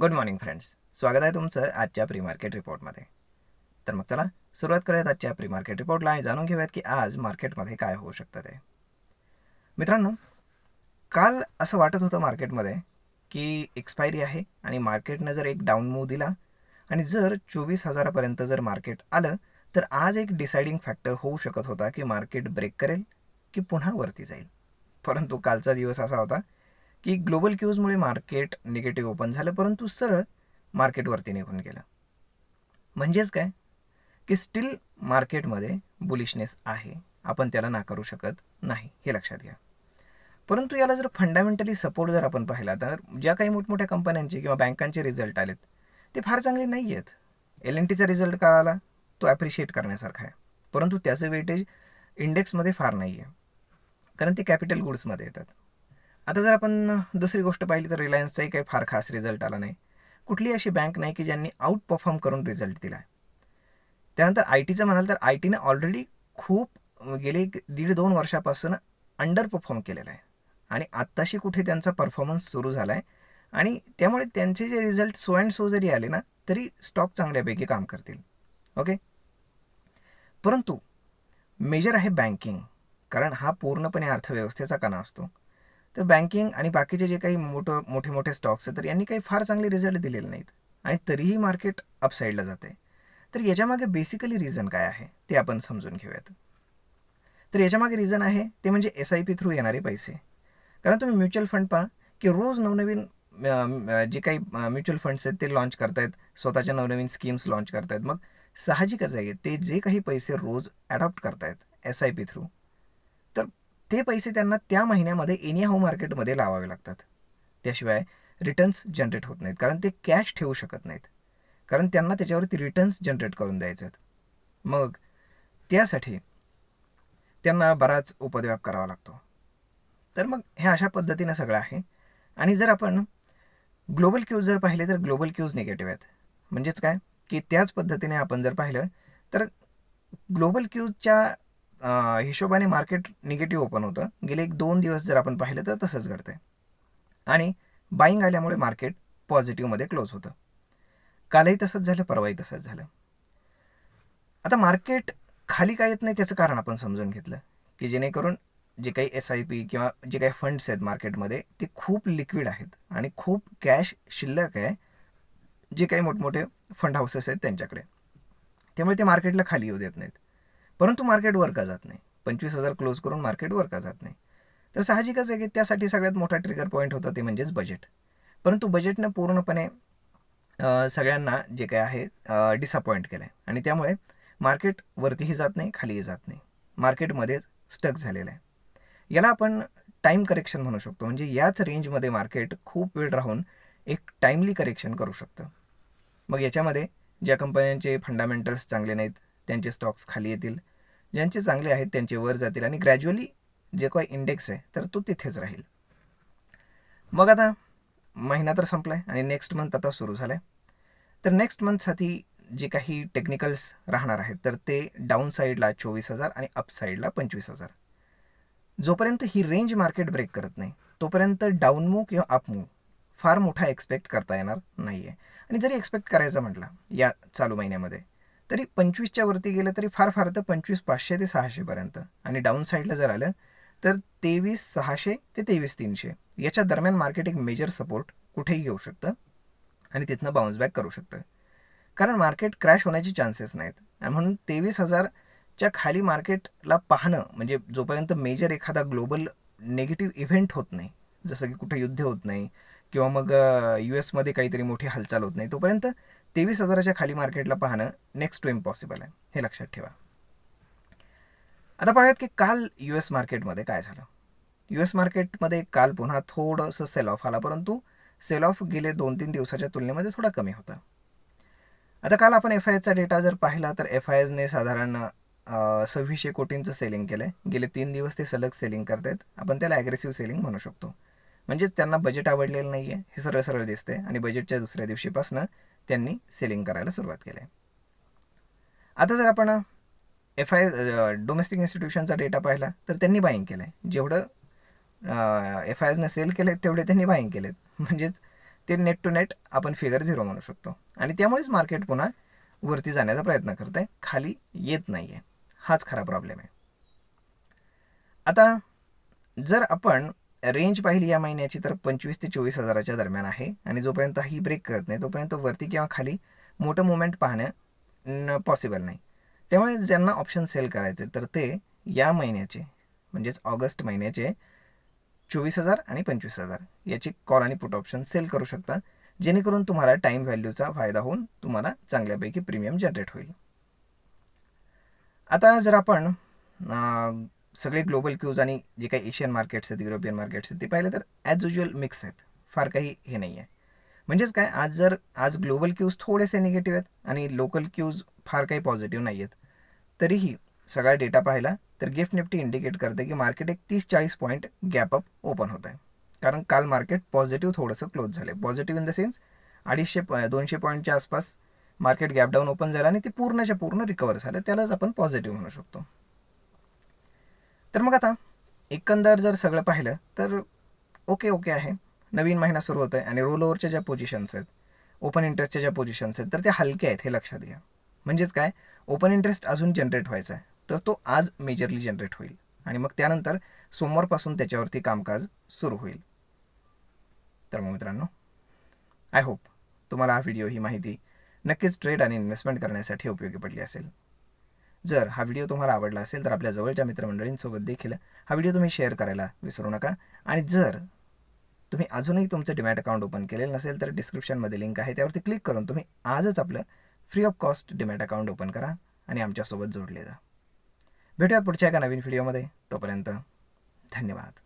good morning friends स्वागत आहे तुमचं आजच्या प्री मार्केट रिपोर्टमध्ये तर मग चला सुरुवात करूयात आजच्या प्री मार्केट रिपोर्टला आणि जाणून घेऊयात की आज मार्केटमध्ये काय होऊ शकतं ते मित्रांनो काल असं वाटत होतं मार्केटमध्ये की एक्सपायरी आहे आणि मार्केटनं जर एक डाऊन मूव दिला आणि जर चोवीस हजारापर्यंत जर मार्केट आलं तर आज एक डिसाइडिंग फॅक्टर होऊ शकत होता की मार्केट ब्रेक करेल की पुन्हा वरती जाईल परंतु कालचा दिवस असा होता की ग्लोबल क्यूजमुळे मार्केट निगेटिव्ह ओपन झालं परंतु सरळ मार्केटवरती निघून गेलं म्हणजेच काय की स्टील मार्केटमध्ये बुलिशनेस आहे आपण त्याला नाकारू शकत नाही हे लक्षात घ्या परंतु याला जर फंडामेंटली सपोर्ट जर आपण पाहिला तर ज्या काही मोठमोठ्या कंपन्यांचे किंवा बँकांचे रिझल्ट आलेत ते फार चांगले नाही आहेत एल एन टीचा रिझल्ट का आला तो ॲप्रिशिएट करण्यासारखा आहे परंतु त्याचं वेटेज इंडेक्समध्ये फार नाही आहे कारण ते कॅपिटल गुड्समध्ये येतात आता जर आपण दुसरी गोष्ट पाहिली तर रिलायन्सचाही काही फार खास रिझल्ट आला नाही कुठली अशी बँक नाही की ज्यांनी आउट परफॉर्म करून रिझल्ट दिला आहे त्यानंतर आय टीचं म्हणाल तर आय टीने ऑलरेडी खूप गेले दीड दोन वर्षापासून अंडर परफॉर्म केलेला आहे आणि आत्ताशी कुठे त्यांचा परफॉर्मन्स सुरू झाला आहे आणि त्यामुळे त्यांचे जे रिझल्ट सो अँड सो जरी आले ना तरी स्टॉक चांगल्यापैकी काम करतील ओके परंतु मेजर आहे बँकिंग कारण हा पूर्णपणे अर्थव्यवस्थेचा कणा असतो तर बँकिंग आणि बाकीचे जे काही मोठं मोठे मोठे स्टॉक्स आहेत तर यांनी काही फार चांगले रिझल्ट दिलेले नाहीत आणि तरीही मार्केट अपसाईडला जाते तर याच्यामागे बेसिकली रिझन काय आहे ते आपण समजून घेऊयात तर याच्यामागे रिझन आहे ते म्हणजे एस आय पी थ्रू येणारे पैसे कारण तुम्ही म्युच्युअल फंड पहा की रोज नवनवीन जे काही म्युच्युअल फंड्स आहेत ते लॉन्च करतायत स्वतःच्या नवनवीन स्कीम्स लॉन्च करतायत मग साहजिकच आहे ते जे काही पैसे रोज ॲडॉप्ट करतायत एस आय पी थ्रू ते पैसे त्यांना त्या महिन्यामध्ये एनिया हाऊ मार्केटमध्ये लावावे लागतात त्याशिवाय रिटर्न्स जनरेट होत नाहीत कारण ते कॅश ठेवू शकत नाहीत कारण त्यांना त्याच्यावरती रिटर्न्स जनरेट करून द्यायचे मग त्यासाठी त्यांना बराच उपद्व्याप करावा लागतो तर मग हे अशा पद्धतीनं सगळं आहे आणि जर आपण ग्लोबल क्यूज जर पाहिले तर ग्लोबल क्यूज निगेटिव्ह आहेत म्हणजेच काय की त्याच पद्धतीने आपण जर पाहिलं तर ग्लोबल क्यूजच्या हिशोबाने मार्केट निगेटिव्ह ओपन होतं गेले एक दोन दिवस जर आपण पाहिलं तर तसंच घडतं आणि बाईंग आल्यामुळे मार्केट पॉझिटिव्हमध्ये क्लोज होतं कालही तसंच झालं परवाही तसंच झालं आता मार्केट खाली काय येत नाही त्याचं कारण आपण समजून घेतलं की जेणेकरून जे काही एस आय पी किंवा जे काही फंड्स आहेत मार्केटमध्ये ते खूप लिक्विड आहेत आणि खूप कॅश शिल्लक आहे जे काही मोठमोठे फंड हाऊसेस आहेत त्यांच्याकडे त्यामुळे ते मार्केटला खाली येऊ देत नाहीत परंतु मार्केट वर का जात नाही पंचवीस हजार क्लोज करून मार्केट वर का जात नाही तर साहजिकच आहे की त्यासाठी सगळ्यात मोठा ट्रिगर पॉईंट होता ते म्हणजेच बजेट परंतु बजेटनं पूर्णपणे सगळ्यांना जे काय आहे डिसअपॉइंट केलं आहे आणि त्यामुळे मार्केट वरतीही जात नाही खालीही जात नाही मार्केटमध्ये स्टक झालेलं आहे याला आपण टाईम करेक्शन म्हणू शकतो म्हणजे याच रेंजमध्ये मार्केट खूप वेळ राहून एक टाईमली करेक्शन करू शकतं मग याच्यामध्ये ज्या कंपन्यांचे फंडामेंटल्स चांगले नाहीत त्यांचे स्टॉक्स खाली येतील ज्यांचे चांगले आहेत त्यांचे वर जातील आणि ग्रॅज्युअली जे काही इंडेक्स आहे तर तो तिथेच राहील मग आता महिना तर संपला आहे आणि नेक्स्ट मंथ आता सुरू झाला आहे तर नेक्स्ट मंथसाठी जे काही टेक्निकल्स राहणार आहेत तर ते डाऊन साईडला चोवीस हजार आणि अपसाईडला पंचवीस हजार जोपर्यंत ही रेंज मार्केट ब्रेक करत नाही तोपर्यंत डाऊन मूव किंवा अप मूव फार मोठा एक्सपेक्ट करता येणार नाही आहे आणि जरी एक्सपेक्ट करायचं म्हटलं या चालू महिन्यामध्ये तरी पंचवीसच्या वरती गेलं तरी फार फार तर पंचवीस पाचशे ते सहाशेपर्यंत आणि डाऊन साईडला जर आलं तर तेवीस सहाशे ते तेवीस तीनशे याच्या दरम्यान मार्केट एक मेजर सपोर्ट कुठेही घेऊ शकतं आणि तिथनं बाउन्स बॅक करू शकतं कारण मार्केट क्रॅश होण्याचे चान्सेस नाहीत आणि म्हणून तेवीस हजारच्या खाली मार्केटला पाहणं म्हणजे जोपर्यंत मेजर एखादा ग्लोबल नेगेटिव्ह इव्हेंट होत नाही जसं की कुठे युद्ध होत नाही किंवा मग यू एसमध्ये काहीतरी मोठी हालचाल होत नाही तोपर्यंत तेवीस हजाराच्या खाली मार्केटला पाहणं नेक्स्ट टू इम्पॉसिबल आहे हे लक्षात ठेवा आता पाहूयात की काल यू एस मार्केटमध्ये काय झालं यू एस मार्केटमध्ये काल पुन्हा थोडंसं सेल ऑफ आला परंतु सेल ऑफ गेले दोन तीन दिवसाच्या तुलनेमध्ये थोडा कमी होता आता काल आपण एफ आय चा डेटा जर पाहिला तर एफ आय एसने साधारण सव्वीसशे कोटींचं सेलिंग केलं आहे गेले तीन दिवस ते सलग सेलिंग करत आहेत आपण त्याला ॲग्रेसिव्ह सेलिंग म्हणू शकतो म्हणजेच त्यांना बजेट आवडलेलं नाही आहे हे सरळ सरळ दिसते आणि बजेटच्या दुसऱ्या दिवशीपासून त्यांनी सेलिंग करायला सुरुवात केली आता जर आपण एफ आय डोमेस्टिक इन्स्टिट्यूशनचा डेटा पाहिला तर त्यांनी बाईंग केलं आहे जेवढं एफ आय एजनं सेल केले तेवढे त्यांनी बाईंग केलेत म्हणजेच ते नेट टू नेट आपण फिगर झिरो म्हणू शकतो आणि त्यामुळेच मार्केट पुन्हा वरती जाण्याचा प्रयत्न करत आहे खाली येत नाही आहे हाच खरा प्रॉब्लेम आहे आता जर आपण रेंज पाहिली या महिन्याची तर पंचवीस ते चोवीस हजाराच्या दरम्यान आहे आणि जोपर्यंत ही ब्रेक करत नाही तोपर्यंत वरती किंवा खाली मोठं मुवमेंट पाहणं पॉसिबल नाही त्यामुळे ज्यांना ऑप्शन सेल करायचे तर ते या महिन्याचे म्हणजेच ऑगस्ट महिन्याचे चोवीस हजार आणि पंचवीस हजार याची कॉल आणि पुट ऑप्शन सेल करू शकता जेणेकरून तुम्हाला टाईम व्हॅल्यूचा फायदा होऊन तुम्हाला चांगल्यापैकी प्रीमियम जनरेट होईल आता जर आपण सगळे ग्लोबल क्यूज आणि जे काही एशियन मार्केट्स आहेत युरोपियन मार्केट्स आहेत ते पाहिलं तर ॲज युज्युअल मिक्स आहेत फार काही हे नाही आहे म्हणजेच काय आज जर आज ग्लोबल क्यूज थोडेसे निगेटिव्ह आहेत आणि लोकल क्यूज फार काही पॉझिटिव्ह नाही आहेत तरीही सगळा डेटा पाहिला तर गिफ्ट निफ्टी इंडिकेट करते की मार्केट एक तीस चाळीस पॉईंट गॅप अप ओपन होत आहे कारण काल मार्केट पॉझिटिव्ह थोडंसं क्लोज झालं पॉझिटिव्ह इन द सेन्स अडीचशे प दोनशे पॉईंटच्या आसपास मार्केट गॅप गॅपडाऊन ओपन झालं आणि ते पूर्णच्या पूर्ण रिकवर झालं त्यालाच आपण पॉझिटिव्ह म्हणू शकतो तर मग आता एकंदर जर सगळं पाहिलं तर ओके ओके आहे नवीन महिना सुरू होतो आहे आणि रोल ओव्हरच्या ज्या पोझिशन्स आहेत ओपन इंटरेस्टच्या ज्या पोझिशन्स आहेत तर त्या हलके आहेत हे लक्षात घ्या म्हणजेच काय ओपन इंटरेस्ट अजून जनरेट व्हायचा आहे तर तो आज मेजरली जनरेट होईल आणि मग त्यानंतर सोमवारपासून त्याच्यावरती कामकाज सुरू होईल तर मग मित्रांनो आय होप तुम्हाला हा व्हिडिओ ही माहिती नक्कीच ट्रेड आणि इन्व्हेस्टमेंट करण्यासाठी उपयोगी पडली असेल जर हा व्हिडिओ तुम्हाला आवडला असेल तर आपल्या जवळच्या मित्रमंडळींसोबत देखील हा व्हिडिओ तुम्ही शेअर करायला विसरू नका आणि जर तुम्ही अजूनही तुमचं डिमॅट अकाउंट ओपन केलेलं नसेल तर डिस्क्रिप्शनमध्ये लिंक आहे त्यावरती क्लिक करून तुम्ही आजच आपलं free of cost demat account open करा आणि आमच्यासोबत जोडले जा भेटूयात पुढच्या एका नवीन व्हिडिओमध्ये तोपर्यंत धन्यवाद